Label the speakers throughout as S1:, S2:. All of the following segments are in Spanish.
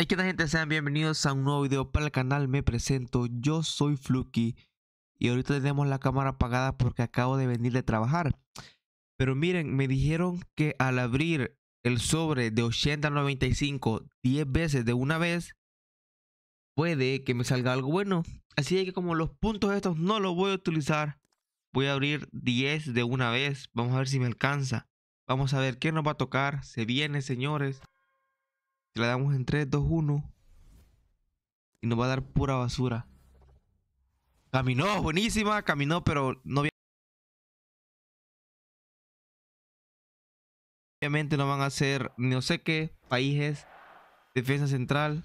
S1: Hey, que tal gente? Sean bienvenidos a un nuevo video para el canal. Me presento, yo soy Fluky y ahorita tenemos la cámara apagada porque acabo de venir de trabajar. Pero miren, me dijeron que al abrir el sobre de 80 a 95 10 veces de una vez, puede que me salga algo bueno. Así que como los puntos estos no los voy a utilizar, voy a abrir 10 de una vez. Vamos a ver si me alcanza. Vamos a ver qué nos va a tocar. Se viene, señores le damos en 3, 2, 1. Y nos va a dar pura basura. Caminó, buenísima, caminó, pero no Obviamente no van a ser no sé qué países, defensa central.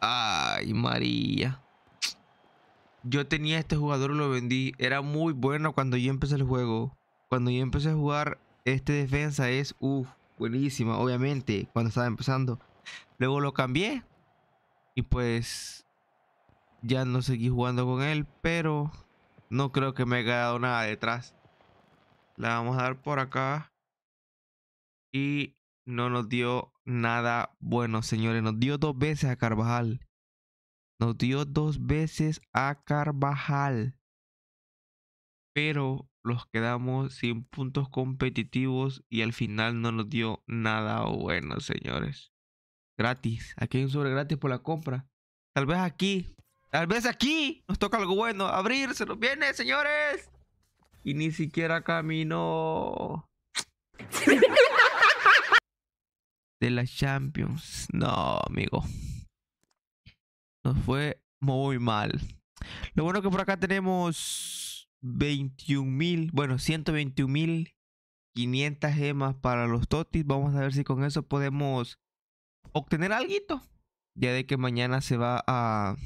S1: Ay, María. Yo tenía este jugador, lo vendí. Era muy bueno cuando yo empecé el juego. Cuando yo empecé a jugar, este defensa es uff, buenísima, obviamente, cuando estaba empezando. Luego lo cambié y pues ya no seguí jugando con él, pero no creo que me haya dado nada detrás. La vamos a dar por acá. Y no nos dio nada bueno, señores. Nos dio dos veces a Carvajal. Nos dio dos veces a Carvajal. Pero los quedamos sin puntos competitivos y al final no nos dio nada bueno, señores. Gratis, aquí hay un sobre gratis por la compra. Tal vez aquí, tal vez aquí nos toca algo bueno. Abrirse, viene, señores. Y ni siquiera caminó. de la Champions. No, amigo. Nos fue muy mal. Lo bueno que por acá tenemos 21.000 bueno, 121.500 gemas para los totis. Vamos a ver si con eso podemos obtener algo. Ya de que mañana se va a...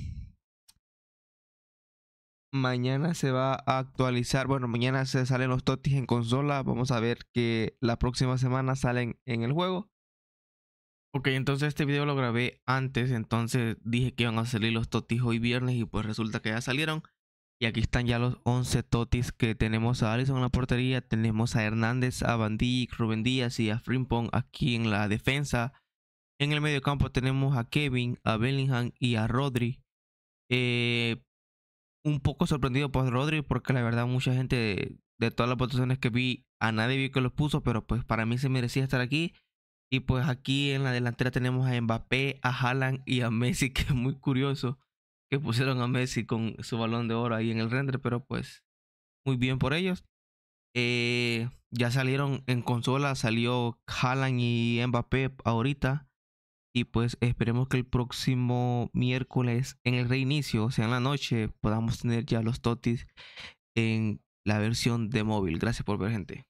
S1: Mañana se va a actualizar. Bueno, mañana se salen los totis en consola. Vamos a ver que la próxima semana salen en el juego. Ok, entonces este video lo grabé antes. Entonces dije que iban a salir los totis hoy viernes y pues resulta que ya salieron. Y aquí están ya los 11 totis que tenemos a Allison en la portería, tenemos a Hernández, a Van Rubén Díaz y a Frimpong aquí en la defensa. En el medio campo tenemos a Kevin, a Bellingham y a Rodri. Eh, un poco sorprendido por Rodri porque la verdad mucha gente de, todas las votaciones que vi, a nadie vi que los puso, pero pues para mí se merecía estar aquí. Y pues aquí en la delantera tenemos a Mbappé, a Haaland y a Messi, que es muy curioso que pusieron a Messi con su balón de oro ahí en el render, pero pues muy bien por ellos. Eh, ya salieron en consola, salió Haaland y Mbappé ahorita. Y pues esperemos que el próximo miércoles, en el reinicio, o sea, en la noche, podamos tener ya los totis en la versión de móvil. Gracias por ver, gente.